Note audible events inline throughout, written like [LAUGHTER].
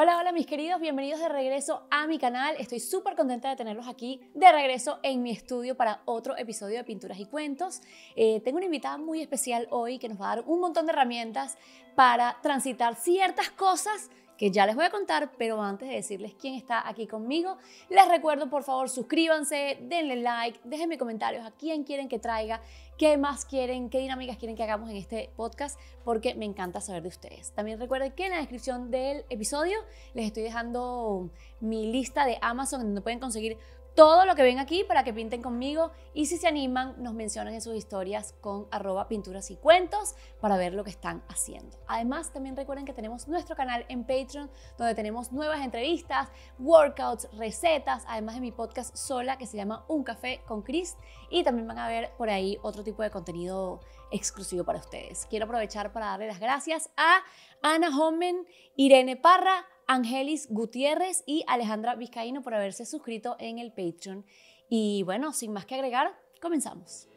Hola, hola mis queridos, bienvenidos de regreso a mi canal. Estoy súper contenta de tenerlos aquí de regreso en mi estudio para otro episodio de Pinturas y Cuentos. Eh, tengo una invitada muy especial hoy que nos va a dar un montón de herramientas para transitar ciertas cosas que ya les voy a contar, pero antes de decirles quién está aquí conmigo, les recuerdo por favor suscríbanse, denle like, déjenme comentarios a quién quieren que traiga qué más quieren, qué dinámicas quieren que hagamos en este podcast, porque me encanta saber de ustedes. También recuerden que en la descripción del episodio les estoy dejando mi lista de Amazon donde pueden conseguir todo lo que ven aquí para que pinten conmigo y si se animan nos mencionan en sus historias con arroba pinturas y cuentos para ver lo que están haciendo. Además también recuerden que tenemos nuestro canal en Patreon donde tenemos nuevas entrevistas, workouts, recetas, además de mi podcast sola que se llama Un Café con Chris y también van a ver por ahí otro tipo de contenido exclusivo para ustedes. Quiero aprovechar para darle las gracias a Ana Homen, Irene Parra, Angelis Gutiérrez y Alejandra Vizcaíno por haberse suscrito en el Patreon. Y bueno, sin más que agregar, comenzamos.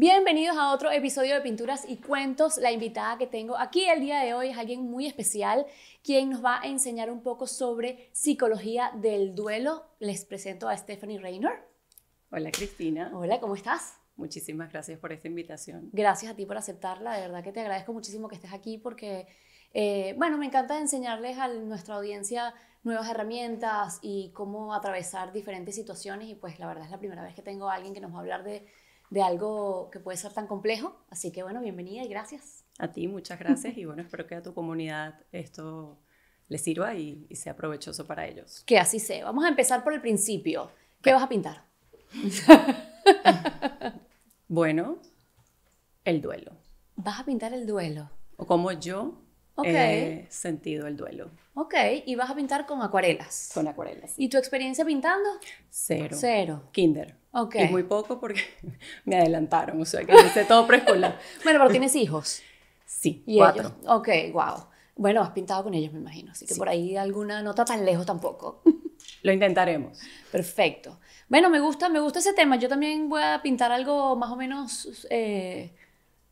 Bienvenidos a otro episodio de Pinturas y Cuentos. La invitada que tengo aquí el día de hoy es alguien muy especial, quien nos va a enseñar un poco sobre psicología del duelo. Les presento a Stephanie Raynor. Hola Cristina. Hola, ¿cómo estás? Muchísimas gracias por esta invitación. Gracias a ti por aceptarla, de verdad que te agradezco muchísimo que estés aquí porque, eh, bueno, me encanta enseñarles a nuestra audiencia nuevas herramientas y cómo atravesar diferentes situaciones y pues la verdad es la primera vez que tengo a alguien que nos va a hablar de de algo que puede ser tan complejo. Así que bueno, bienvenida y gracias. A ti, muchas gracias y bueno, espero que a tu comunidad esto le sirva y, y sea provechoso para ellos. Que así sea. Vamos a empezar por el principio. ¿Qué vas a pintar? [LAUGHS] bueno, el duelo. ¿Vas a pintar el duelo? O como yo Okay. sentido el duelo. Ok, y vas a pintar con acuarelas. Con acuarelas. ¿Y tu experiencia pintando? Cero. Cero. Kinder. Ok. Y muy poco porque [LAUGHS] me adelantaron, o sea, que hice todo preescolar. [LAUGHS] bueno, pero tienes hijos. Sí, cuatro. Ellos? Ok, wow. Bueno, has pintado con ellos, me imagino, así que por ahí alguna nota tan lejos tampoco. [LAUGHS] Lo intentaremos. Perfecto. Bueno, me gusta, me gusta ese tema. Yo también voy a pintar algo más o menos... Eh,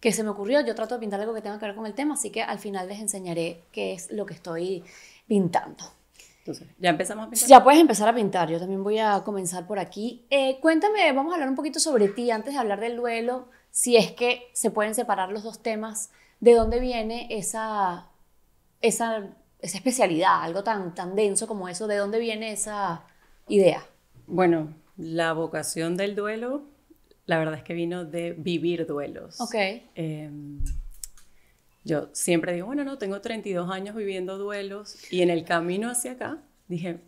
que se me ocurrió. Yo trato de pintar algo que tenga que ver con el tema, así que al final les enseñaré qué es lo que estoy pintando. Entonces, ya empezamos a pintar. Ya puedes empezar a pintar. Yo también voy a comenzar por aquí. Eh, cuéntame, vamos a hablar un poquito sobre ti antes de hablar del duelo. Si es que se pueden separar los dos temas, ¿de dónde viene esa, esa, especialidad? Algo tan, tan denso como eso, ¿de dónde viene esa idea? Bueno, la vocación del duelo la verdad es que vino de vivir duelos. Ok. Em, yo siempre digo, bueno, no, tengo 32 años viviendo duelos y en el camino hacia acá dije,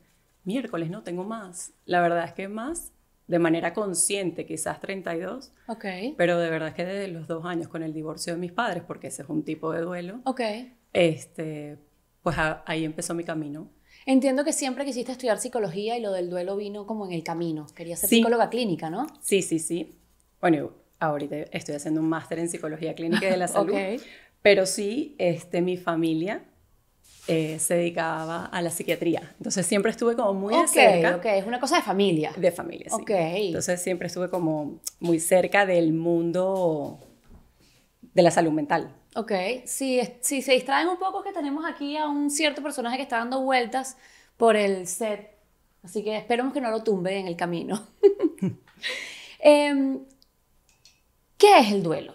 miércoles, no tengo más. La verdad es que más de manera consciente, quizás 32. Ok. Pero de verdad es que desde los dos años con el divorcio de mis padres, porque ese es un tipo de duelo. Ok. Este, pues ahí empezó mi camino. Entiendo que siempre quisiste estudiar psicología y lo del duelo vino como en el camino. Quería ser psicóloga clínica, ¿no? Sí, sí, sí bueno, ahorita estoy haciendo un máster en psicología clínica de la [LAUGHS] salud, pero sí, este, mi familia eh, se dedicaba a la psiquiatría. Entonces siempre estuve como muy cerca. Ok, es una cosa de familia. De familia, sí. Okay. Entonces siempre estuve como muy cerca del mundo de la salud mental. Ok, si, si se distraen un poco es que tenemos aquí a un cierto personaje que está dando vueltas por el set, así que esperemos que no lo tumbe en el camino. [LAUGHS] eh, ¿Qué es el duelo?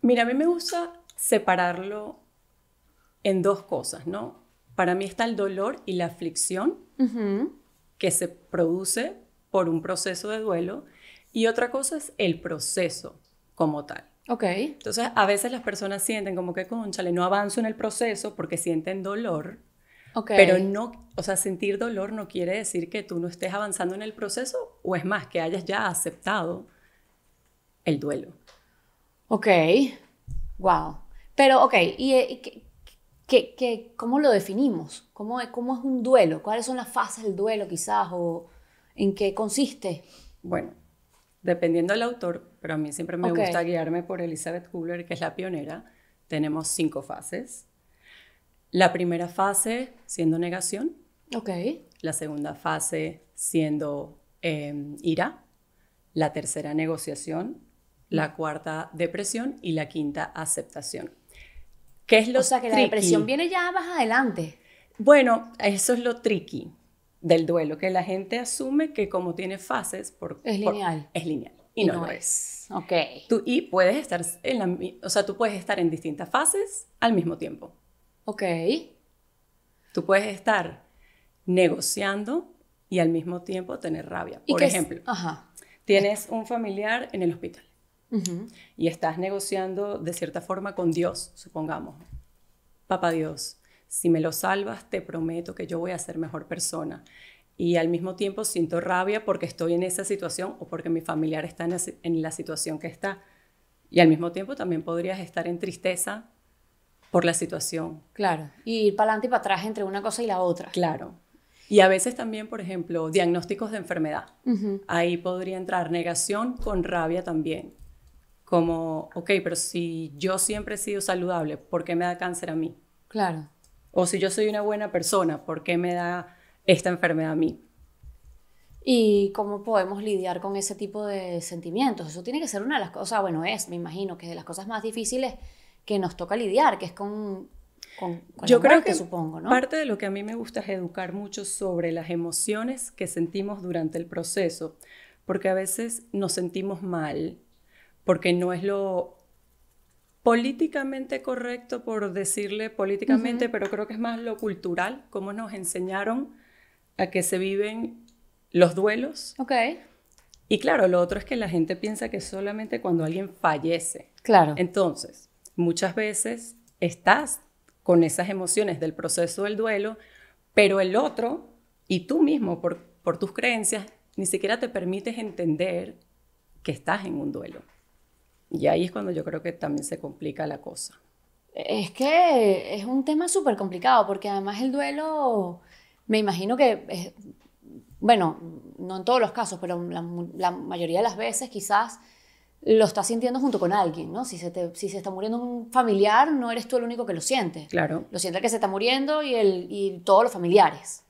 Mira, a mí me gusta separarlo en dos cosas, ¿no? Para mí está el dolor y la aflicción que se produce por un proceso de duelo y otra cosa es el proceso como tal. Ok. Entonces, a veces las personas sienten como que, conchale, no avanzo en el proceso porque sienten dolor. Okay. Pero no, o sea, sentir dolor no quiere decir que tú no estés avanzando en el proceso o es más, que hayas ya aceptado el duelo. Ok, wow. Pero, ok, ¿y, eh, cómo lo definimos? ¿Cómo, ¿Cómo es un duelo? ¿Cuáles son las fases del duelo quizás? ¿O en qué consiste? Bueno, dependiendo del autor, pero a mí siempre me gusta guiarme por Elizabeth Kubler, que es la pionera, tenemos cinco fases. La primera fase siendo negación. Ok. La segunda fase siendo em, ira. La tercera negociación la cuarta depresión y la quinta aceptación. ¿Qué es lo o sea, que la depresión viene ya más adelante. Bueno, eso es lo tricky del duelo, que la gente asume que como tiene fases, por, es lineal. es lineal. Y, no, lo es. Ok. Tú, y puedes estar en la, o sea, tú puedes estar en distintas fases al mismo tiempo. Ok. Tú puedes estar negociando y al mismo tiempo tener rabia. Por ejemplo, tienes un familiar en el hospital y estás negociando de cierta forma con Dios, supongamos. Papá Dios, si me lo salvas, te prometo que yo voy a ser mejor persona. Y al mismo tiempo siento rabia porque estoy en esa situación o porque mi familiar está en, la situación que está. Y al mismo tiempo también podrías estar en tristeza por la situación. Claro, y ir para adelante y para atrás entre una cosa y la otra. Claro. Y a veces también, por ejemplo, diagnósticos de enfermedad. Ahí podría entrar negación con rabia también como, ok, pero si yo siempre he sido saludable, ¿por qué me da cáncer a mí? Claro. O si yo soy una buena persona, ¿por qué me da esta enfermedad a mí? ¿Y cómo podemos lidiar con ese tipo de sentimientos? Eso tiene que ser una de las cosas, bueno, es, me imagino, que es de las cosas más difíciles que nos toca lidiar, que es con... yo creo que supongo, ¿no? parte de lo que a mí me gusta es educar mucho sobre las emociones que sentimos durante el proceso, porque a veces nos sentimos mal, porque no es lo políticamente correcto por decirle políticamente, pero creo que es más lo cultural, cómo nos enseñaron a que se viven los duelos. Ok. Y claro, lo otro es que la gente piensa que solamente cuando alguien fallece. Claro. Entonces, muchas veces estás con esas emociones del proceso del duelo, pero el otro y tú mismo, por, por tus creencias, ni siquiera te permites entender que estás en un duelo. Y ahí es cuando yo creo que también se complica la cosa. Es que es un tema súper complicado, porque además el duelo, me imagino que, es, bueno, no en todos los casos, pero la, mayoría de las veces quizás lo estás sintiendo junto con alguien, ¿no? Si se, te, si se está muriendo un familiar, no eres tú el único que lo siente. Claro. Lo siente el que se está muriendo y, el, y todos los familiares.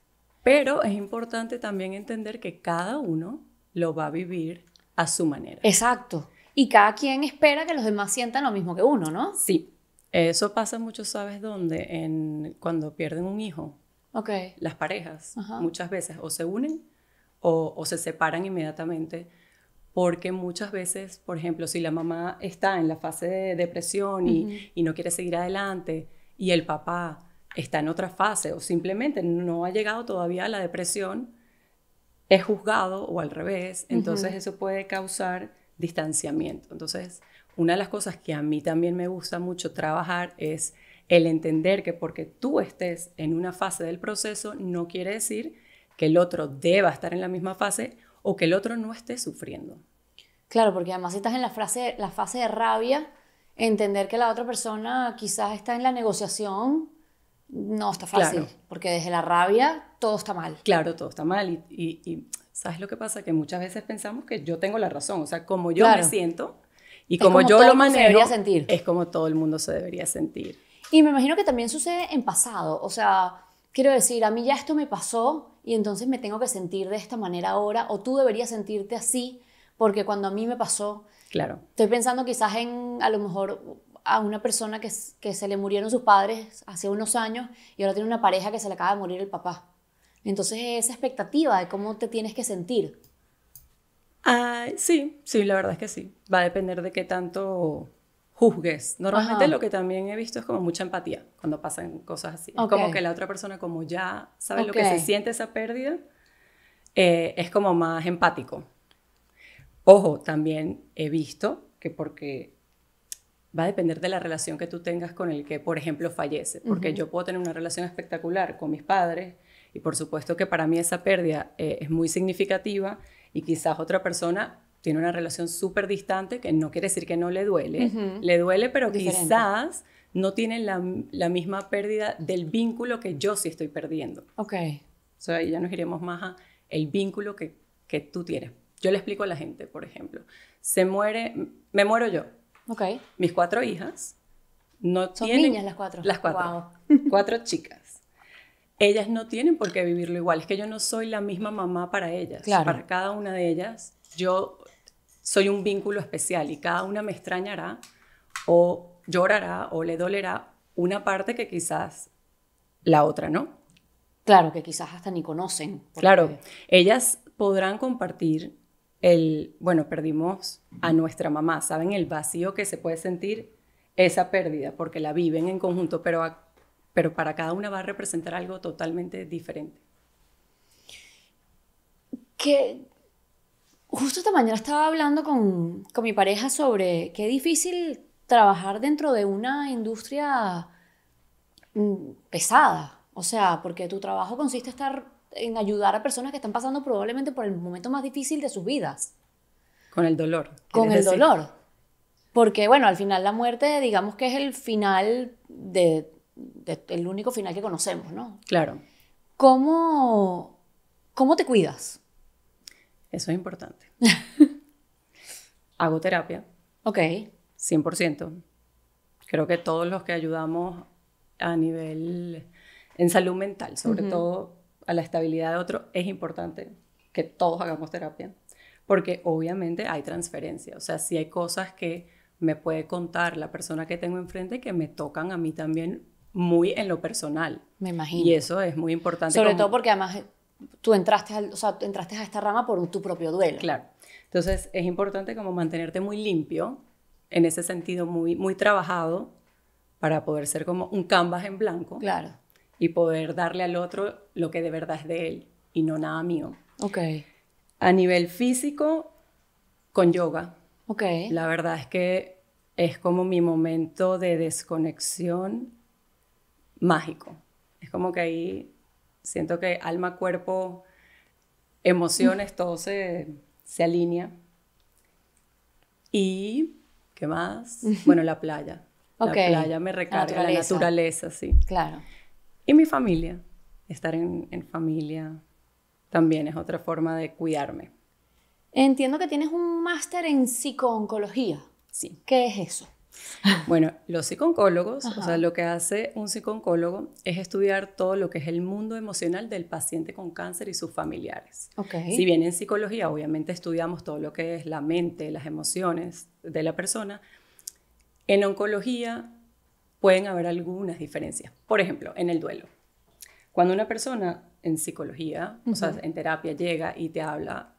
Pero es importante también entender que cada uno lo va a vivir a su manera. Exacto y cada quien espera que los demás sientan lo mismo que uno, ¿no? Sí. Eso pasa mucho, ¿sabes dónde? En, cuando pierden un hijo. Ok. Las parejas muchas veces o se unen o, se separan inmediatamente porque muchas veces, por ejemplo, si la mamá está en la fase de depresión y, no quiere seguir adelante y el papá está en otra fase o simplemente no ha llegado todavía a la depresión, es juzgado o al revés, entonces eso puede causar distanciamiento. Entonces, una de las cosas que a mí también me gusta mucho trabajar es el entender que porque tú estés en una fase del proceso no quiere decir que el otro deba estar en la misma fase o que el otro no esté sufriendo. Claro, porque además si estás en la, frase, la fase de rabia, entender que la otra persona quizás está en la negociación no está fácil, porque desde la rabia todo está mal. Claro, todo está mal y ¿Sabes lo que pasa? Que muchas veces pensamos que yo tengo la razón, o sea, como yo me siento y como, yo lo manejo, sentir. es como todo el mundo se debería sentir. Y me imagino que también sucede en pasado, o sea, quiero decir, a mí ya esto me pasó y entonces me tengo que sentir de esta manera ahora, o tú deberías sentirte así, porque cuando a mí me pasó, claro. estoy pensando quizás en a lo mejor a una persona que, que se le murieron sus padres hace unos años y ahora tiene una pareja que se le acaba de morir el papá. Entonces esa expectativa de cómo te tienes que sentir. Ah, sí, sí, la verdad es que sí. Va a depender de qué tanto juzgues. Normalmente lo que también he visto es como mucha empatía cuando pasan cosas así. como que la otra persona como ya sabe lo que se siente esa pérdida, eh, es como más empático. Ojo, también he visto que porque va a depender de la relación que tú tengas con el que, por ejemplo, fallece. Porque yo puedo tener una relación espectacular con mis padres y por supuesto que para mí esa pérdida eh, es muy significativa y quizás otra persona tiene una relación súper distante que no quiere decir que no le duele, le duele, pero quizás no tiene la, la, misma pérdida del vínculo que yo sí estoy perdiendo. Ok. O sea, ya nos iremos más a el vínculo que, que tú tienes. Yo le explico a la gente, por ejemplo, se muere, me muero yo. Ok. Mis cuatro hijas no Son tienen... niñas las cuatro. Las cuatro. Cuatro chicas ellas no tienen por qué vivirlo igual. Es que yo no soy la misma mamá para ellas. Para cada una de ellas, yo soy un vínculo especial y cada una me extrañará o llorará o le dolerá una parte que quizás la otra no. Claro, que quizás hasta ni conocen. Claro, ellas podrán compartir el, bueno, perdimos a nuestra mamá, saben el vacío que se puede sentir esa pérdida, porque la viven en conjunto, pero pero para cada una va a representar algo totalmente diferente. Que justo esta mañana estaba hablando con, con mi pareja sobre qué difícil trabajar dentro de una industria mm, pesada. O sea, porque tu trabajo consiste en, estar, en ayudar a personas que están pasando probablemente por el momento más difícil de sus vidas. Con el dolor. Con el dolor. Porque, bueno, al final la muerte, digamos que es el final de el único final que conocemos, ¿no? Claro. ¿Cómo, cómo te cuidas? Eso es importante. Hago terapia. Ok. 100%. Creo que todos los que ayudamos a nivel en salud mental, sobre todo a la estabilidad de otro, es importante que todos hagamos terapia, porque obviamente hay transferencia, o sea, si hay cosas que me puede contar la persona que tengo enfrente que me tocan a mí también muy en lo personal. Me imagino. Y eso es muy importante. Sobre todo porque además eh, tú entraste, entraste a esta rama por tu propio duelo. Claro. Entonces es importante como mantenerte muy limpio, en ese sentido muy, muy trabajado, para poder ser como un canvas en blanco. Claro. Y poder darle al otro lo que de verdad es de él y no nada mío. Ok. A nivel físico, con yoga. Ok. La verdad es que es como mi momento de desconexión mágico. Es como que ahí siento que alma, cuerpo, emociones, todo se, alinea. Y, ¿qué más? Bueno, la playa. La playa me recarga, la naturaleza. sí. Claro. Y mi familia, estar en, en familia también es otra forma de cuidarme. Entiendo que tienes un máster en psicooncología. Sí. ¿Qué es eso? Bueno, los psiconcólogos, o sea, lo que hace un psiconcólogo es estudiar todo lo que es el mundo emocional del paciente con cáncer y sus familiares. Si bien en psicología obviamente estudiamos todo lo que es la mente, las emociones de la persona, en oncología pueden haber algunas diferencias. Por ejemplo, en el duelo. Cuando una persona en psicología, o sea, en terapia llega y te habla,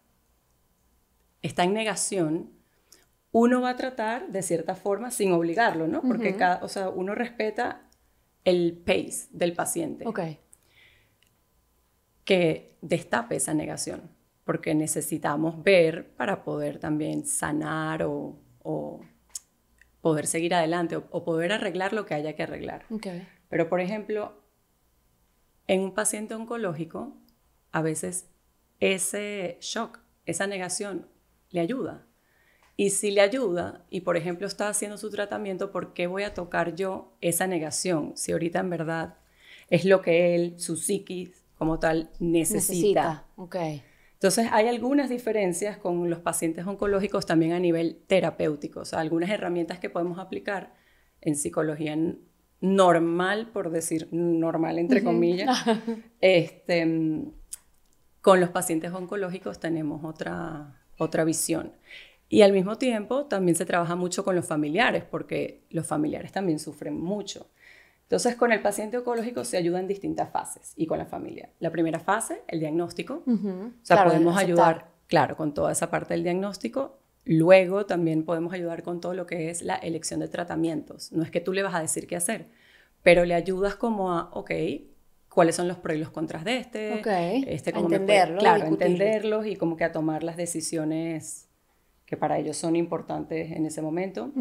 está en negación uno va a tratar de cierta forma sin obligarlo, ¿no? Porque cada, o sea, uno respeta el pace del paciente. Ok. Que destape esa negación, porque necesitamos ver para poder también sanar o, poder seguir adelante o, poder arreglar lo que haya que arreglar. Okay. Pero, por ejemplo, en un paciente oncológico, a veces ese shock, esa negación, le ayuda y si le ayuda y, por ejemplo, está haciendo su tratamiento, ¿por qué voy a tocar yo esa negación? Si ahorita en verdad es lo que él, su psiquis como tal, necesita. Okay. Entonces, hay algunas diferencias con los pacientes oncológicos también a nivel terapéutico, o sea, algunas herramientas que podemos aplicar en psicología normal, por decir normal entre comillas, [LAUGHS] este, con los pacientes oncológicos tenemos otra, otra visión. Y al mismo tiempo también se trabaja mucho con los familiares, porque los familiares también sufren mucho. Entonces, con el paciente oncológico se ayuda en distintas fases y con la familia. La primera fase, el diagnóstico. O sea, podemos ayudar, claro, con toda esa parte del diagnóstico. Luego también podemos ayudar con todo lo que es la elección de tratamientos. No es que tú le vas a decir qué hacer, pero le ayudas como a, ok, cuáles son los pros y los contras de este. Ok, este a entenderlo. claro, a entenderlos y como que a tomar las decisiones que para ellos son importantes en ese momento.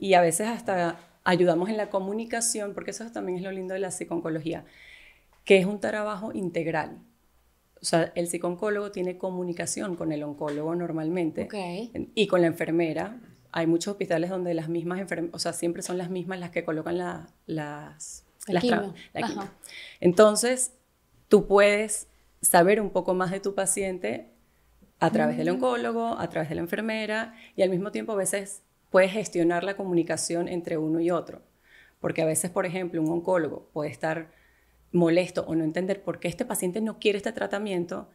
Y a veces hasta ayudamos en la comunicación, porque eso también es lo lindo de la psiconcología, que es un trabajo integral. O sea, el psiconcólogo tiene comunicación con el oncólogo normalmente y con la enfermera. Hay muchos hospitales donde las mismas enfermeras, o sea, siempre son las mismas las que colocan las... Entonces, tú puedes saber un poco más de tu paciente a través del oncólogo, a través de la enfermera y al mismo tiempo a veces puedes gestionar la comunicación entre uno y otro. Porque a veces, por ejemplo, un oncólogo puede estar molesto o no entender por qué este paciente no quiere este tratamiento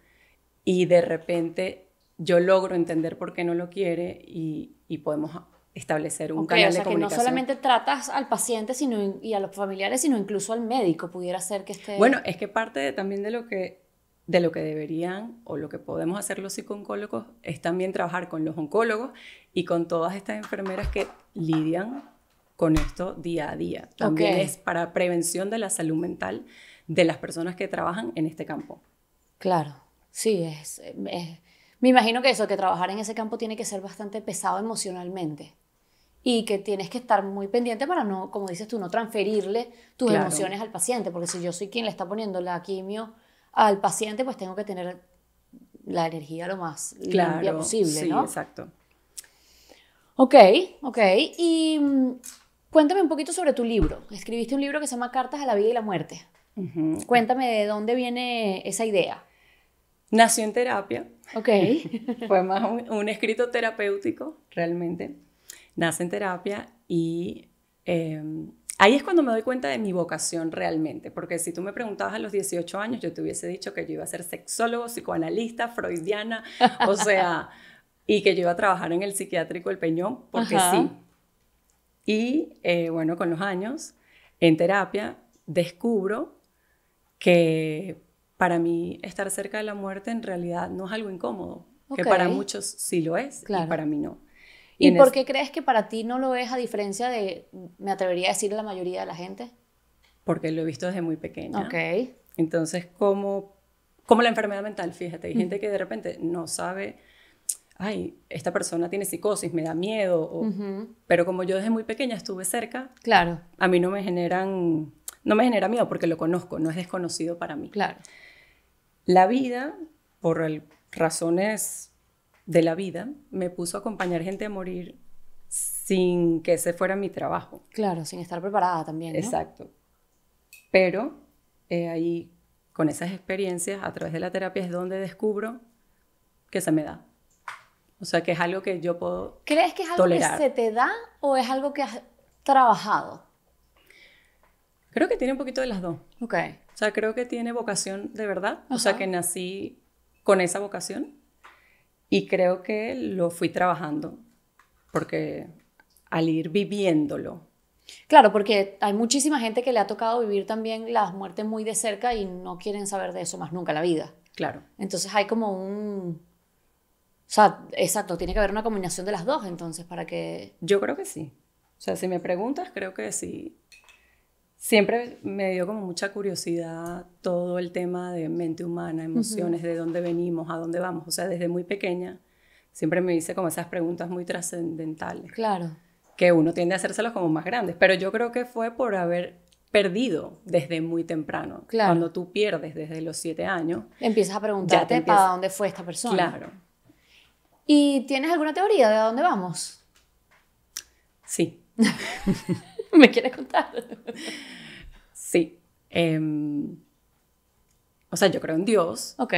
y de repente yo logro entender por qué no lo quiere y, podemos establecer un canal o sea de comunicación. Que no solamente tratas al paciente sino, y a los familiares, sino incluso al médico, pudiera ser que esté... Bueno, es que parte también de lo que de lo que deberían o lo que podemos hacer los psicooncólogos es también trabajar con los oncólogos y con todas estas enfermeras que lidian con esto día a día. También es para prevención de la salud mental de las personas que trabajan en este campo. Claro, sí, es, me imagino que eso, que trabajar en ese campo tiene que ser bastante pesado emocionalmente y que tienes que estar muy pendiente para no, como dices tú, no transferirle tus emociones al paciente, porque si yo soy quien le está poniendo la quimio, al paciente, pues tengo que tener la energía lo más limpia posible, sí, exacto. Ok, ok. Y mm, cuéntame un poquito sobre tu libro. Escribiste un libro que se llama Cartas a la Vida y la Muerte. Cuéntame de dónde viene esa idea. Nació en terapia. Ok. [LAUGHS] Fue más un, escrito terapéutico, realmente. Nace en terapia y em, ahí es cuando me doy cuenta de mi vocación realmente, porque si tú me preguntabas a los 18 años, yo te hubiese dicho que yo iba a ser sexólogo, psicoanalista, freudiana, [LAUGHS] o sea, y que yo iba a trabajar en el psiquiátrico El Peñón, porque sí. Y eh, bueno, con los años, en terapia, descubro que para mí estar cerca de la muerte en realidad no es algo incómodo, que para muchos sí lo es y para mí no. ¿Y, por qué crees que para ti no lo es a diferencia de, me atrevería a decir, la mayoría de la gente? Porque lo he visto desde muy pequeña. Ok. Entonces, como, la enfermedad mental, fíjate, hay gente que de repente no sabe, ay, esta persona tiene psicosis, me da miedo, pero como yo desde muy pequeña estuve cerca, claro. a mí no me generan, no me genera miedo porque lo conozco, no es desconocido para mí. Claro. La vida, por razones de la vida me puso a acompañar gente a morir sin que ese fuera mi trabajo. Claro, sin estar preparada también. Exacto. Pero eh, ahí, con esas experiencias, a través de la terapia es donde descubro que se me da. O sea, que es algo que yo puedo... ¿Crees que es algo que se te da o es algo que has trabajado? Creo que tiene un poquito de las dos. Ok. O sea, creo que tiene vocación de verdad. O sea, que nací con esa vocación y creo que lo fui trabajando, porque al ir viviéndolo. Claro, porque hay muchísima gente que le ha tocado vivir también las muertes muy de cerca y no quieren saber de eso más nunca la vida. Claro. Entonces hay como un... O sea, exacto, tiene que haber una combinación de las dos entonces para que... Yo creo que sí. O sea, si me preguntas, creo que sí Siempre me dio como mucha curiosidad todo el tema de mente humana, emociones, de dónde venimos, a dónde vamos. O sea, desde muy pequeña siempre me hice como esas preguntas muy trascendentales. Claro. Que uno tiende a hacérselas como más grandes. Pero yo creo que fue por haber perdido desde muy temprano. Claro. Cuando tú pierdes desde los siete años. Empiezas a preguntarte para dónde fue esta persona. Claro. ¿Y tienes alguna teoría de a dónde vamos? Sí. [LAUGHS] [LAUGHS] ¿Me quieres contar? sí. Em, o sea, yo creo en Dios. Ok.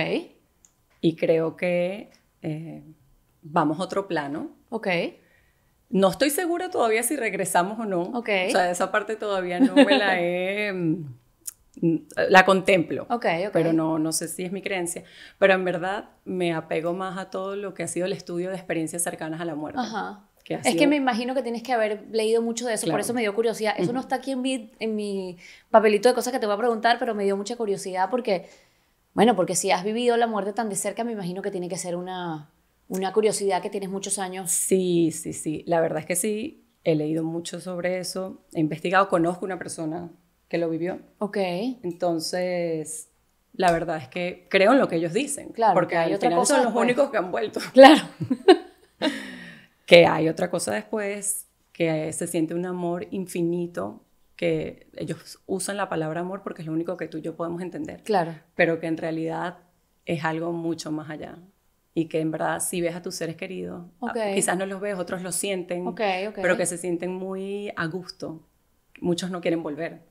Y creo que eh, vamos a otro plano. Ok. No estoy segura todavía si regresamos o no. Ok. O sea, esa parte todavía no me la he... Em, la contemplo, Ok, ok. pero no, no sé si es mi creencia, pero en verdad me apego más a todo lo que ha sido el estudio de experiencias cercanas a la muerte. Ajá es que me imagino que tienes que haber leído mucho de eso, por eso me dio curiosidad. Eso no está aquí en mi, papelito de cosas que te voy a preguntar, pero me dio mucha curiosidad porque, bueno, porque si has vivido la muerte tan de cerca, me imagino que tiene que ser una, curiosidad que tienes muchos años. Sí, sí, sí. La verdad es que sí, he leído mucho sobre eso, he investigado, conozco una persona que lo vivió. Ok. Entonces, la verdad es que creo en lo que ellos dicen. Claro. Porque hay son los únicos que han vuelto. Claro. [LAUGHS] que hay otra cosa después, que se siente un amor infinito, que ellos usan la palabra amor porque es lo único que tú y yo podemos entender. Claro. Pero que en realidad es algo mucho más allá. Y que en verdad si ves a tus seres queridos, ah, quizás no los ves, otros los sienten, Ok, pero que se sienten muy a gusto. Muchos no quieren volver.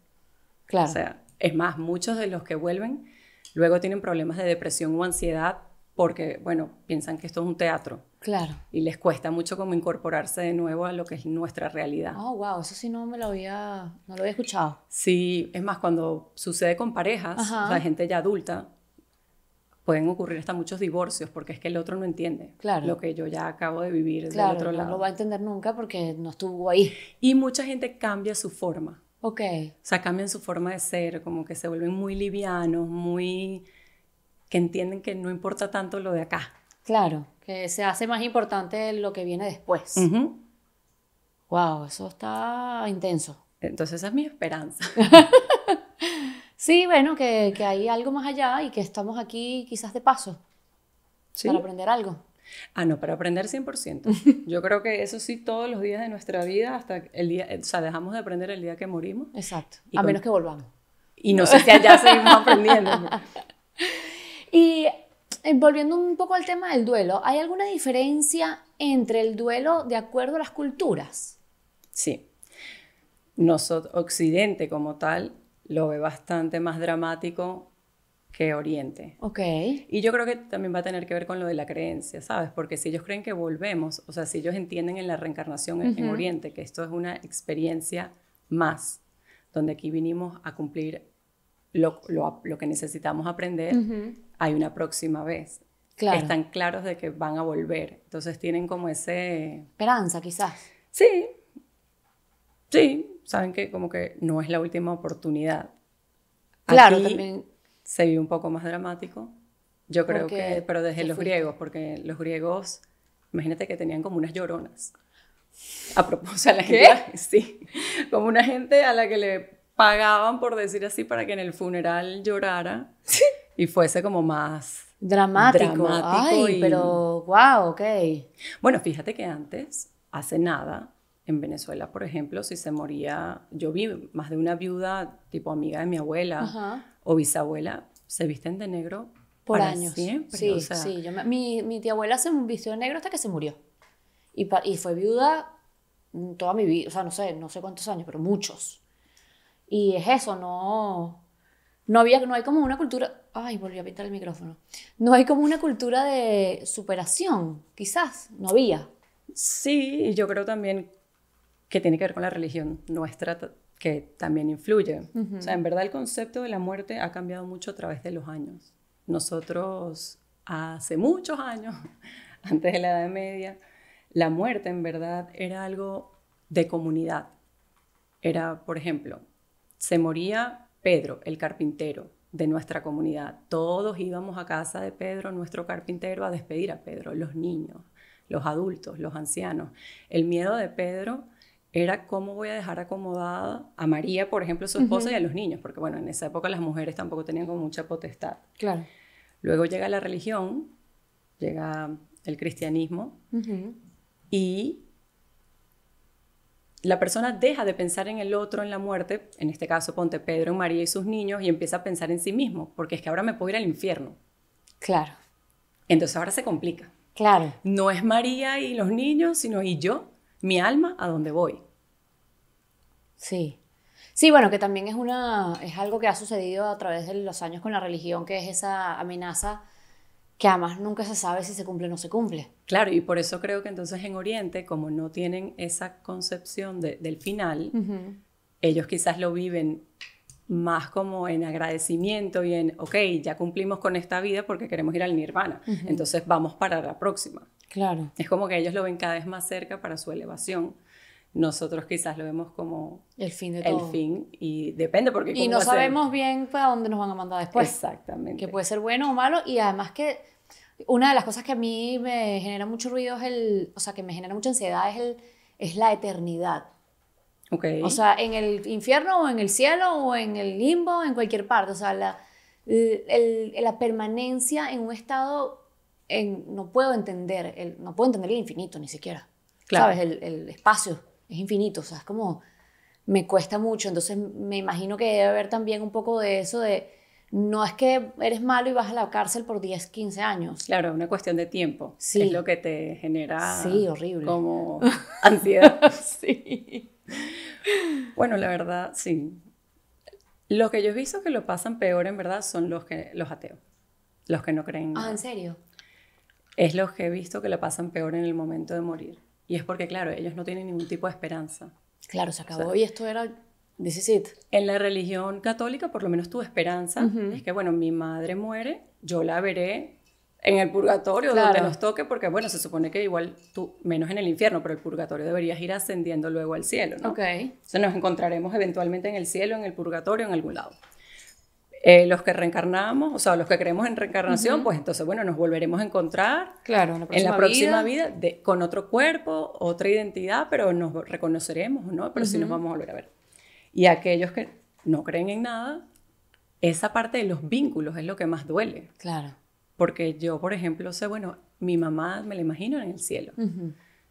Claro. O sea, es más, muchos de los que vuelven luego tienen problemas de depresión o ansiedad porque, bueno, piensan que esto es un teatro. Claro. Y les cuesta mucho como incorporarse de nuevo a lo que es nuestra realidad. Oh, wow, eso sí no me lo había, no lo había escuchado. Sí, es más, cuando sucede con parejas, la gente ya adulta, pueden ocurrir hasta muchos divorcios porque es que el otro no entiende claro. lo que yo ya acabo de vivir claro, del otro lado. No lo va a entender nunca porque no estuvo ahí. Y mucha gente cambia su forma. Ok. O sea, cambian su forma de ser, como que se vuelven muy livianos, muy que entienden que no importa tanto lo de acá. Claro, que se hace más importante lo que viene después. Wow, eso está intenso. Entonces esa es mi esperanza. [LAUGHS] sí, bueno, que, hay algo más allá y que estamos aquí quizás de paso ¿Sí? para aprender algo. Ah, no, para aprender 100%. [LAUGHS] Yo creo que eso sí, todos los días de nuestra vida, hasta el día, o sea, dejamos de aprender el día que morimos. Exacto, a menos que volvamos. Y no sé si allá seguimos aprendiendo. [LAUGHS] Y eh, volviendo un poco al tema del duelo, ¿hay alguna diferencia entre el duelo de acuerdo a las culturas? Sí. Nosotros, Occidente como tal lo ve bastante más dramático que Oriente. Ok. Y yo creo que también va a tener que ver con lo de la creencia, ¿sabes? Porque si ellos creen que volvemos, o sea, si ellos entienden en la reencarnación en, Oriente que esto es una experiencia más, donde aquí vinimos a cumplir lo, que necesitamos aprender, hay una próxima vez. Claro. Están claros de que van a volver. Entonces tienen como ese... Esperanza, quizás. Sí. Sí, saben que como que no es la última oportunidad. Claro, también. Se vio un poco más dramático. Yo creo que, pero desde los griegos, porque los griegos, imagínate que tenían como unas lloronas. A propósito, de la gente, [LAUGHS] sí, como una gente a la que le pagaban por decir así para que en el funeral llorara. Sí y fuese como más dramático. Ay, pero wow, ok. Bueno, fíjate que antes, hace nada, en Venezuela, por ejemplo, si se moría, yo vi más de una viuda, tipo amiga de mi abuela o bisabuela, se visten de negro por años. Siempre. Sí, sí. Yo mi, mi, tía abuela se vistió de negro hasta que se murió. Y, y fue viuda mm, toda mi vida, o sea, no sé, no sé cuántos años, pero muchos. Y es eso, no, no había, no hay como una cultura, Ay, volví a pintar el micrófono. No hay como una cultura de superación, quizás, no había. Sí, y yo creo también que tiene que ver con la religión nuestra, que también influye. O sea, en verdad el concepto de la muerte ha cambiado mucho a través de los años. Nosotros, hace muchos años, [LAUGHS] antes de la Edad Media, la muerte en verdad era algo de comunidad. Era, por ejemplo, se moría Pedro, el carpintero, de nuestra comunidad. Todos íbamos a casa de Pedro, nuestro carpintero, a despedir a Pedro, los niños, los adultos, los ancianos. El miedo de Pedro era cómo voy a dejar acomodada a María, por ejemplo, su esposa y a los niños, porque bueno, en esa época las mujeres tampoco tenían mucha potestad. Claro. Luego llega la religión, llega el cristianismo y la persona deja de pensar en el otro, en la muerte, en este caso ponte Pedro, en María y sus niños, y empieza a pensar en sí mismo, porque es que ahora me puedo ir al infierno. Claro. Entonces ahora se complica. Claro. No es María y los niños, sino y yo, mi alma, a dónde voy. Sí. Sí, bueno, que también es, una, es algo que ha sucedido a través de los años con la religión, que es esa amenaza que además nunca se sabe si se cumple o no se cumple. Claro, y por eso creo que entonces en Oriente, como no tienen esa concepción del final, ellos quizás lo viven más como en agradecimiento y en, ok, ya cumplimos con esta vida porque queremos ir al nirvana, entonces vamos para la próxima. Claro. Es como que ellos lo ven cada vez más cerca para su elevación nosotros quizás lo vemos como el fin de todo. fin y depende porque y no sabemos bien para dónde nos van a mandar después. Exactamente. Que puede ser bueno o malo y además que una de las cosas que a mí me genera mucho ruido es el, o sea, que me genera mucha ansiedad es el es la eternidad. Okay. O sea, en el infierno o en el cielo o en el limbo, en cualquier parte, o sea, la la permanencia en un estado en, no puedo entender, el, no puedo entender el infinito ni siquiera. ¿Sabes? el, el espacio es infinito, o sea, es como, me cuesta mucho, entonces me imagino que debe haber también un poco de eso de, no es que eres malo y vas a la cárcel por 10, 15 años. Claro, una cuestión de tiempo. Sí. Es lo que te genera. Sí, horrible. Como [LAUGHS] ansiedad. [LAUGHS] sí. Bueno, la verdad, sí. Los que yo he visto que lo pasan peor, en verdad, son los, que, los ateos. Los que no creen. Ah, ¿en serio? Es los que he visto que lo pasan peor en el momento de morir. Y es porque, claro, ellos no tienen ningún tipo de esperanza. Claro, se acabó. y esto era This En la religión católica, por lo menos tu esperanza es que, bueno, mi madre muere, yo la veré en el purgatorio donde nos toque, porque, bueno, se supone que igual tú, menos en el infierno, pero el purgatorio deberías ir ascendiendo luego al cielo, ¿no? Ok. O sea, nos encontraremos eventualmente en el cielo, en el purgatorio, en algún lado. Eh, los que reencarnamos, o sea, los que creemos en reencarnación, pues entonces, bueno, nos volveremos a encontrar claro, en la próxima, vida, con otro cuerpo, otra identidad, pero nos reconoceremos, ¿no? Pero sí nos vamos a volver a ver. Y aquellos que no creen en nada, esa parte de los vínculos es lo que más duele. Claro. Porque yo, por ejemplo, sé, bueno, mi mamá me la imagino en el cielo.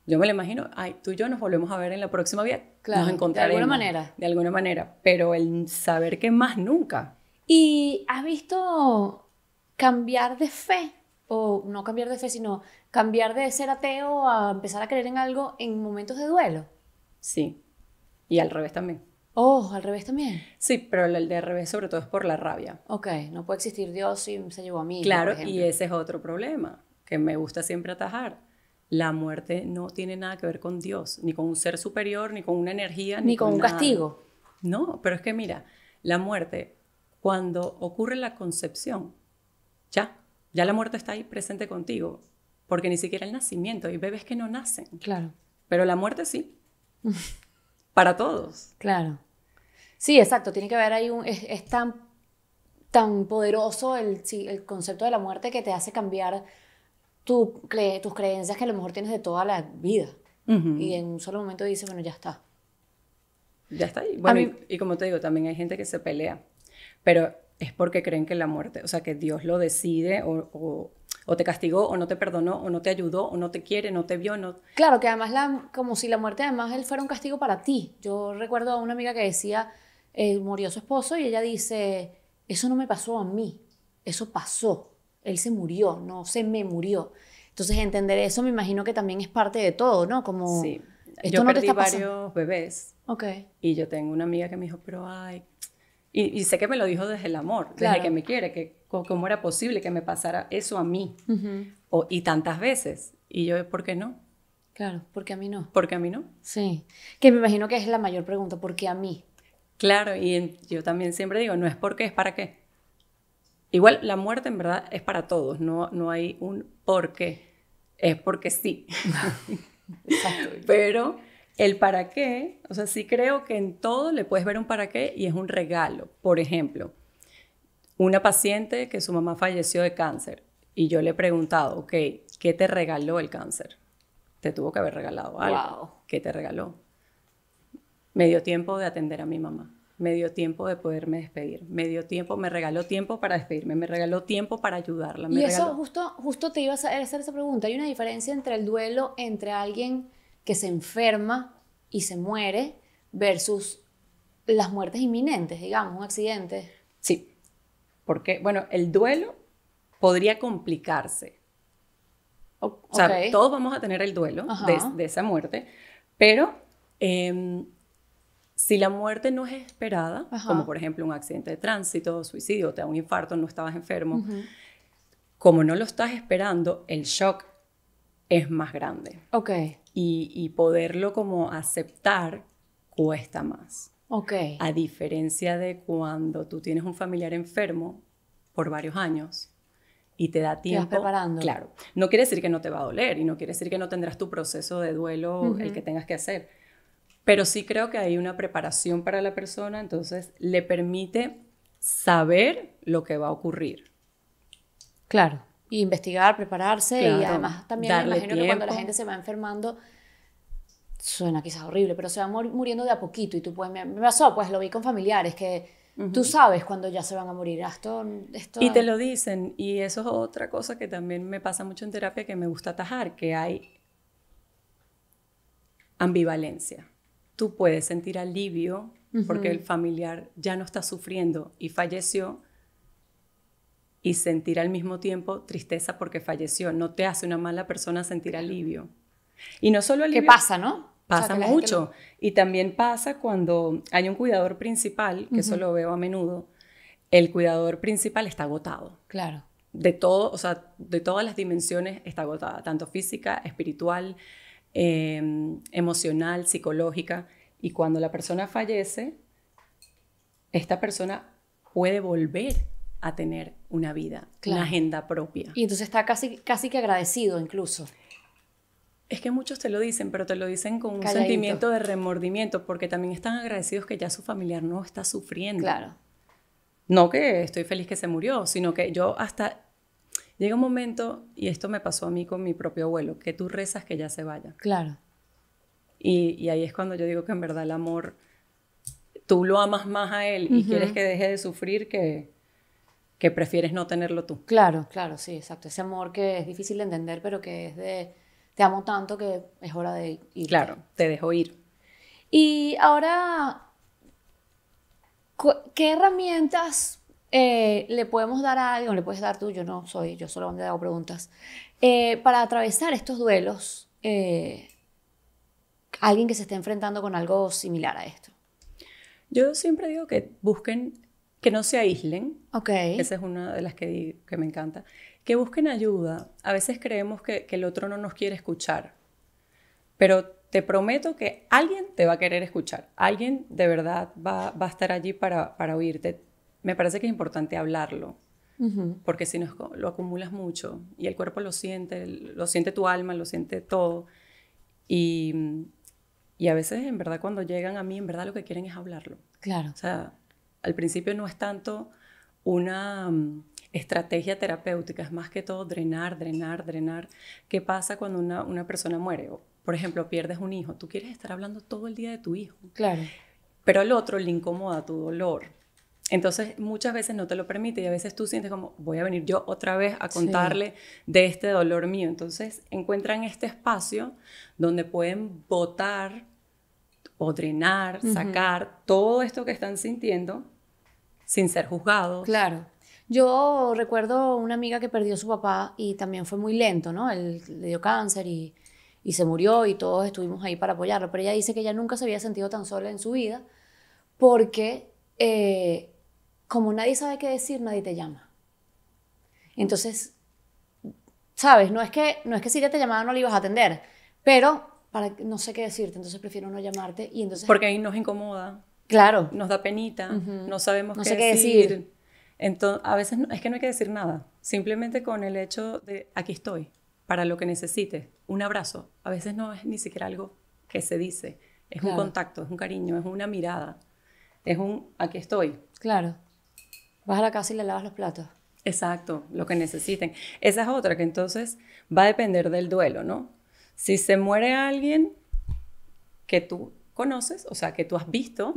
Yo me la imagino, ay, tú y yo nos volvemos a ver en la próxima vida. Claro, nos encontraremos. De alguna manera. De alguna manera. Pero el saber que más nunca. Y has visto cambiar de fe, o no cambiar de fe, sino cambiar de ser ateo a empezar a creer en algo en momentos de duelo. Sí, y al revés también. Oh, al revés también. Sí, pero el de revés sobre todo es por la rabia. Ok, no puede existir Dios si se llevó a mí. Claro, y ese es otro problema que me gusta siempre atajar. La muerte no tiene nada que ver con Dios, ni con un ser superior, ni con una energía, ni, con, un castigo. No, pero es que mira, la muerte cuando ocurre la concepción, ya, ya la muerte está ahí presente contigo, porque ni siquiera el nacimiento, hay bebés que no nacen. Claro. Pero la muerte sí. [LAUGHS] Para todos. Claro. Sí, exacto, tiene que ver ahí un es, tan tan poderoso el, el, concepto de la muerte que te hace cambiar tus creencias que a lo mejor tienes de toda la vida. Y en un solo momento dices, bueno, ya está. Ya está. ahí. bueno, y como te digo, también hay gente que se pelea pero es porque creen que la muerte, o sea, que Dios lo decide o, o, te castigó o no te perdonó o no te ayudó o no te quiere, no te vio, no... Claro, que además la, como si la muerte además él fuera un castigo para ti. Yo recuerdo a una amiga que decía, eh, murió su esposo y ella dice, eso no me pasó a mí, eso pasó, él se murió, no se me murió. Entonces entender eso me imagino que también es parte de todo, ¿no? Como... Sí. yo perdí varios bebés. Ok. Y yo tengo una amiga que me dijo, pero ay, y, sé que me lo dijo desde el amor, desde que me quiere, que cómo era posible que me pasara eso a mí y tantas veces. Y yo, ¿por qué no? Claro, porque a mí no. qué a mí no. Sí, que me imagino que es la mayor pregunta, ¿por qué a mí? Claro, y yo también siempre digo, no es por qué, es para qué. Igual la muerte en verdad es para todos, no, no hay un por qué, es porque sí. [LAUGHS] Exacto. Pero el para qué, o sea, sí creo que en todo le puedes ver un para qué y es un regalo. Por ejemplo, una paciente que su mamá falleció de cáncer y yo le he preguntado, ok, ¿qué te regaló el cáncer? Te tuvo que haber regalado algo. ¿Qué te regaló? Me dio tiempo de atender a mi mamá, me dio tiempo de poderme despedir, me dio tiempo, me regaló tiempo para despedirme, me regaló tiempo para ayudarla. y eso justo, justo te iba a hacer esa pregunta. Hay una diferencia entre el duelo entre alguien que se enferma y se muere versus las muertes inminentes, digamos, un accidente. Sí, porque, bueno, el duelo podría complicarse. O, sea, todos vamos a tener el duelo de, esa muerte, pero em, si la muerte no es esperada, como por ejemplo un accidente de tránsito, suicidio, te da un infarto, no estabas enfermo, como no lo estás esperando, el shock es más grande. Ok y, poderlo como aceptar cuesta más. Ok. A diferencia de cuando tú tienes un familiar enfermo por varios años y te da tiempo. Te vas preparando. Claro. No quiere decir que no te va a doler y no quiere decir que no tendrás tu proceso de duelo, el que tengas que hacer. Pero sí creo que hay una preparación para la persona, entonces le permite saber lo que va a ocurrir. Claro investigar, prepararse y además también imagino que cuando la gente se va enfermando suena quizás horrible, pero se va muriendo de a poquito y tú puedes me, pasó, pues lo vi con familiares que tú sabes cuando ya se van a morir. Ah, esto... Y te lo dicen y eso es otra cosa que también me pasa mucho en terapia que me gusta atajar, que hay ambivalencia. Tú puedes sentir alivio porque el familiar ya no está sufriendo y falleció y sentir al mismo tiempo tristeza porque falleció. No te hace una mala persona sentir alivio. Y no solo alivio. Que pasa, no? Pasa mucho. Y también pasa cuando hay un cuidador principal, que eso lo veo a menudo, el cuidador principal está agotado. Claro. De todo, o sea, de todas las dimensiones está agotada, tanto física, espiritual, em, emocional, psicológica. Y cuando la persona fallece, esta persona puede volver a tener una vida, una agenda propia. Y entonces está casi, casi que agradecido incluso. Es que muchos te lo dicen, pero te lo dicen con un sentimiento de remordimiento, porque también están agradecidos que ya su familiar no está sufriendo. Claro. No que estoy feliz que se murió, sino que yo hasta llega un momento, y esto me pasó a mí con mi propio abuelo, que tú rezas que ya se vaya. Claro. Y, ahí es cuando yo digo que en verdad el amor, tú lo amas más a él y quieres que deje de sufrir que, que prefieres no tenerlo tú. Claro, claro, sí, exacto. Ese amor que es difícil de entender, pero que es de, te amo tanto que es hora de ir. Claro, te dejo ir. Y ahora, ¿qué herramientas eh, le podemos dar a alguien, o le puedes dar tú, yo no soy, yo solo hago preguntas, eh, para atravesar estos duelos? Eh, alguien que se esté enfrentando con algo similar a esto? Yo siempre digo que busquen que no se aíslen. Ok. Esa es una de las que, me encanta. Que busquen ayuda. A veces creemos que, el otro no nos quiere escuchar, pero te prometo que alguien te va a querer escuchar. Alguien de verdad va, a estar allí para, oírte. Me parece que es importante hablarlo. Porque si no lo acumulas mucho y el cuerpo lo siente, lo siente tu alma, lo siente todo. Y, y a veces, en verdad, cuando llegan a mí, en verdad lo que quieren es hablarlo. Claro. O sea, al principio no es tanto una mm, estrategia terapéutica, es más que todo drenar, drenar, drenar. ¿Qué pasa cuando una, persona muere? O, por ejemplo, pierdes un hijo. Tú quieres estar hablando todo el día de tu hijo. Claro. Pero al otro le incomoda tu dolor. Entonces, muchas veces no te lo permite y a veces tú sientes como, voy a venir yo otra vez a contarle de este dolor mío. Entonces, encuentran este espacio donde pueden botar o drenar, sacar todo esto que están sintiendo sin ser juzgados. Claro. Yo recuerdo una amiga que perdió a su papá y también fue muy lento, ¿no? Él le dio cáncer y, se murió y todos estuvimos ahí para apoyarlo, pero ella dice que ella nunca se había sentido tan sola en su vida porque eh, como nadie sabe qué decir, nadie te llama. Entonces, sabes, no es que, no es que si ya te llamaba no le ibas a atender, pero para, no sé qué decirte, entonces prefiero no llamarte y entonces... Porque ahí nos incomoda. Claro. Nos da penita, no sabemos no qué, sé qué decir. Entonces, a veces no, es que no hay que decir nada, simplemente con el hecho de aquí estoy, para lo que necesites, un abrazo. A veces no es ni siquiera algo que se dice, es un contacto, es un cariño, es una mirada, es un aquí estoy. Claro. Vas a la casa y le lavas los platos. Exacto, lo que necesiten. Esa es otra que entonces va a depender del duelo, ¿no? Si se muere alguien que tú conoces, o sea, que tú has visto,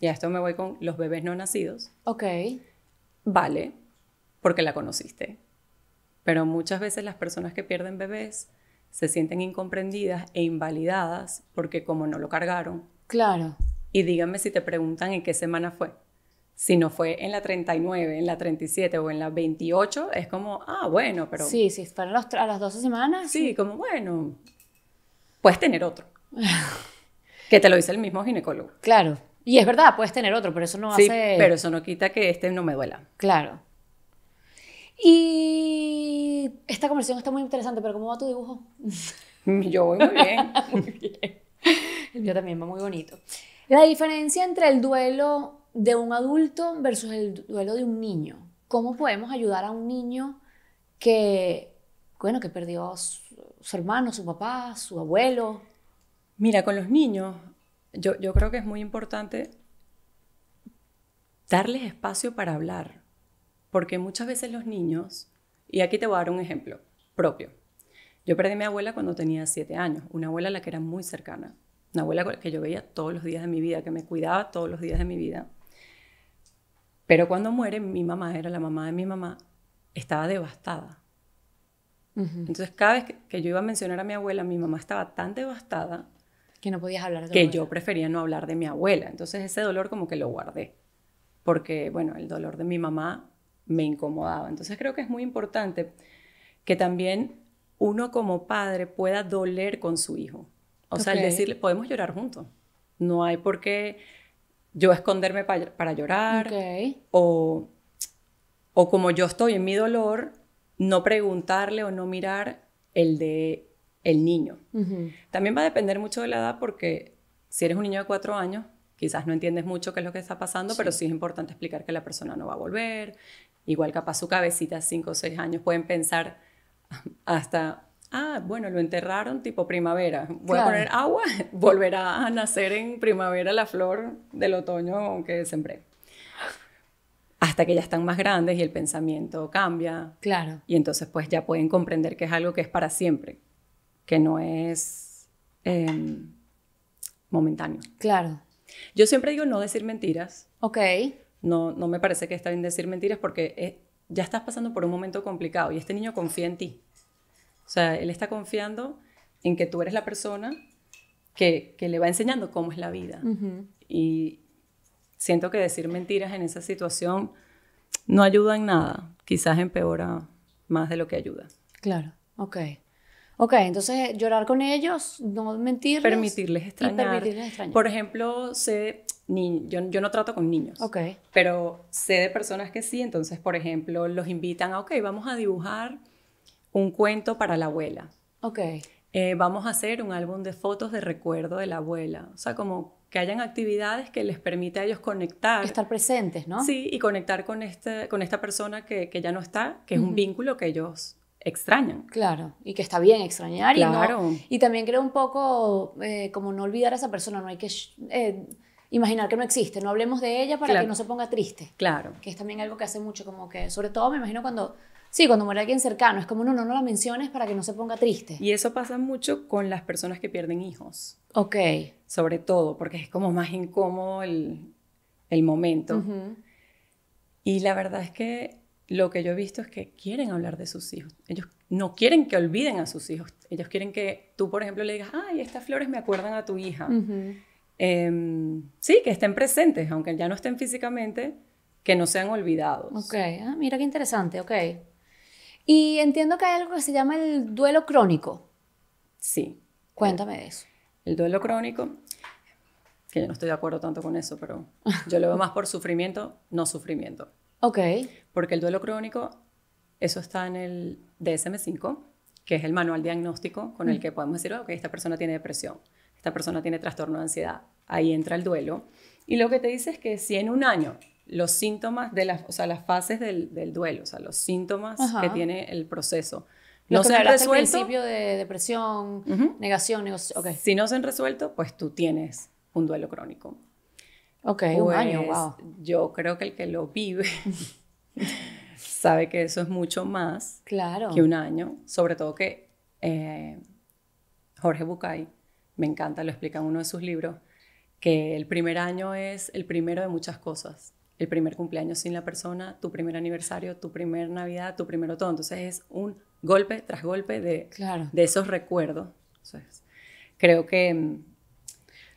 y a esto me voy con los bebés no nacidos. Ok. Vale, porque la conociste. Pero muchas veces las personas que pierden bebés se sienten incomprendidas e invalidadas porque como no lo cargaron. Claro. Y díganme si te preguntan en qué semana fue. Si no fue en la 39, en la 37 o en la 28, es como, ah, bueno, pero... Sí, sí, fueron a las 12 semanas. Sí, sí. como, bueno, puedes tener otro. [LAUGHS] Que te lo dice el mismo ginecólogo. Claro. Y es verdad, puedes tener otro, pero eso no sí, hace... pero eso no quita que este no me duela. Claro. Y esta conversación está muy interesante, pero ¿cómo va tu dibujo? [LAUGHS] Yo voy muy bien. [LAUGHS] muy bien. El también va muy bonito. La diferencia entre el duelo de un adulto versus el duelo de un niño. ¿Cómo podemos ayudar a un niño que, bueno, que perdió a su hermano, su papá, su abuelo? Mira, con los niños, yo, creo que es muy importante darles espacio para hablar, porque muchas veces los niños, y aquí te voy a dar un ejemplo propio. Yo perdí a mi abuela cuando tenía siete años, una abuela a la que era muy cercana, una abuela que yo veía todos los días de mi vida, que me cuidaba todos los días de mi vida. Pero cuando muere, mi mamá era la mamá de mi mamá, estaba devastada. Entonces, cada vez que yo iba a mencionar a mi abuela, mi mamá estaba tan devastada que no podías hablar de Que yo prefería no hablar de mi abuela. Entonces ese dolor como que lo guardé. Porque, bueno, el dolor de mi mamá me incomodaba. Entonces creo que es muy importante que también uno como padre pueda doler con su hijo. O sea, decirle, podemos llorar juntos. No hay por qué yo esconderme para llorar. O, o como yo estoy en mi dolor, no preguntarle o no mirar el de el niño. También va a depender mucho de la edad porque si eres un niño de cuatro años, quizás no entiendes mucho qué es lo que está pasando, pero sí es importante explicar que la persona no va a volver. Igual capaz su cabecita, cinco o seis años, pueden pensar hasta, ah, bueno, lo enterraron tipo primavera. Voy a poner agua, [LAUGHS] volverá a nacer en primavera la flor del otoño aunque sembré hasta que ya están más grandes y el pensamiento cambia. Claro. Y entonces pues ya pueden comprender que es algo que es para siempre que no es em, momentáneo. Claro. Yo siempre digo no decir mentiras. Ok. No, no me parece que está bien decir mentiras porque eh, ya estás pasando por un momento complicado y este niño confía en ti. O sea, él está confiando en que tú eres la persona que, le va enseñando cómo es la vida. Y siento que decir mentiras en esa situación no ayuda en nada. Quizás empeora más de lo que ayuda. Claro, ok. Ok, entonces llorar con ellos, no mentirles. Permitirles extrañar. Y permitirles extrañar. Por ejemplo, sé, ni, yo, yo, no trato con niños. Ok. Pero sé de personas que sí, entonces, por ejemplo, los invitan a, ok, vamos a dibujar un cuento para la abuela. Ok. Eh, vamos a hacer un álbum de fotos de recuerdo de la abuela. O sea, como que hayan actividades que les permita a ellos conectar. Estar presentes, ¿no? Sí, y conectar con, este, con esta persona que, que ya no está, que es un vínculo que ellos extraño Claro, y que está bien extrañar y no, Y también creo un poco eh, como no olvidar a esa persona, no hay que eh, imaginar que no existe, no hablemos de ella para que no se ponga triste. Claro. Que es también algo que hace mucho, como que, sobre todo me imagino cuando Sí, cuando muere alguien cercano, es como no, no, la menciones para que no se ponga triste. Y eso pasa mucho con las personas que pierden hijos. Ok. Sobre todo, porque es como más incómodo el, momento. Y la verdad es que lo que yo he visto es que quieren hablar de sus hijos. Ellos no quieren que olviden a sus hijos. Ellos quieren que tú, por ejemplo, le digas, ay, estas flores me acuerdan a tu hija. Em, sí, que estén presentes, aunque ya no estén físicamente, que no sean olvidados. Ok, ah, mira qué interesante, ok. Y entiendo que hay algo que se llama el duelo crónico. Sí. Cuéntame de eso. El duelo crónico, que yo no estoy de acuerdo tanto con eso, pero yo lo veo más por sufrimiento, no sufrimiento. Ok porque el duelo crónico, eso está en el DSM-5, que es el manual diagnóstico con el mm. que podemos decir, ok, esta persona tiene depresión, esta persona tiene trastorno de ansiedad, ahí entra el duelo. Y lo que te dice es que si en un año los síntomas de las, o sea, las fases del, duelo, o sea, los síntomas que tiene el proceso, no se han resuelto. principio de depresión, negación, Si no se han resuelto, pues tú tienes un duelo crónico. Ok, un año, pues, wow. Yo creo que el que lo vive [LAUGHS] [LAUGHS] sabe que eso es mucho más claro. que un año, sobre todo que eh, Jorge Bucay, me encanta, lo explica en uno de sus libros, que el primer año es el primero de muchas cosas. El primer cumpleaños sin la persona, tu primer aniversario, tu primer Navidad, tu primer todo. Entonces es un golpe tras golpe de, claro. de esos recuerdos. creo que... Mm,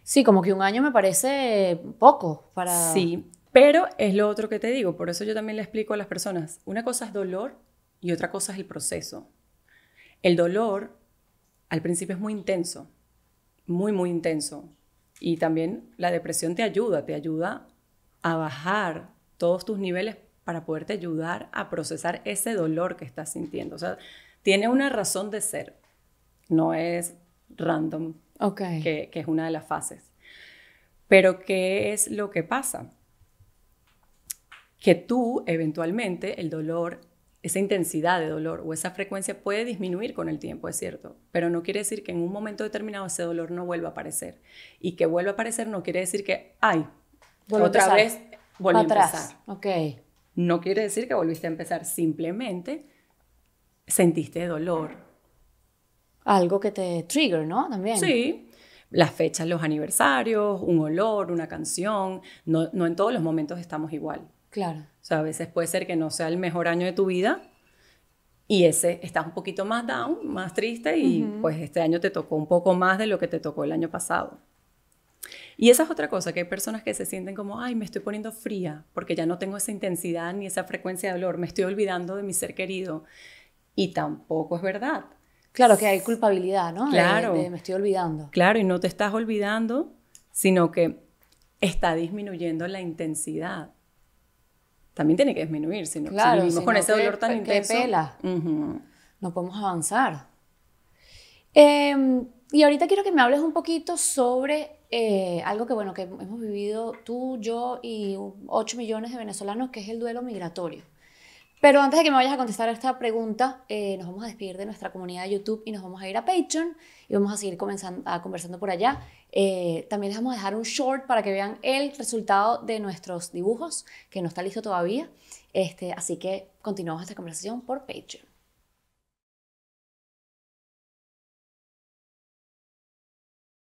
sí, como que un año me parece poco para... Sí, pero es lo otro que te digo, por eso yo también le explico a las personas, una cosa es dolor y otra cosa es el proceso. El dolor al principio es muy intenso, muy, muy intenso. Y también la depresión te ayuda, te ayuda a bajar todos tus niveles para poderte ayudar a procesar ese dolor que estás sintiendo. O sea, tiene una razón de ser, no es random, que, que es una de las fases. Pero ¿qué es lo que pasa? que tú eventualmente el dolor, esa intensidad de dolor o esa frecuencia puede disminuir con el tiempo, es cierto, pero no quiere decir que en un momento determinado ese dolor no vuelva a aparecer. Y que vuelva a aparecer no quiere decir que, ay, otra vez volví a empezar. No quiere decir que volviste a empezar, simplemente sentiste dolor. Algo que te trigger, ¿no? También. Sí, las fechas, los aniversarios, un olor, una canción. No, no, en todos los momentos estamos igual. Claro. O sea, a veces puede ser que no sea el mejor año de tu vida y ese estás un poquito más down, más triste y pues este año te tocó un poco más de lo que te tocó el año pasado. Y esa es otra cosa, que hay personas que se sienten como, ay, me estoy poniendo fría porque ya no tengo esa intensidad ni esa frecuencia de dolor, me estoy olvidando de mi ser querido. Y tampoco es verdad. Claro que hay culpabilidad, ¿no? Claro. me estoy olvidando. Claro, y no te estás olvidando, sino que está disminuyendo la intensidad también tiene que disminuir, si no, con ese dolor tan intenso. Pela. No podemos avanzar. Em, y ahorita quiero que me hables un poquito sobre eh, algo que, bueno, que hemos vivido tú, yo y 8 millones de venezolanos, que es el duelo migratorio. Pero antes de que me vayas a contestar esta pregunta, eh, nos vamos a despedir de nuestra comunidad de YouTube y nos vamos a ir a Patreon y vamos a seguir conversando por allá. Eh, también les vamos a dejar un short para que vean el resultado de nuestros dibujos, que no está listo todavía. Este, así que continuamos esta conversación por Patreon.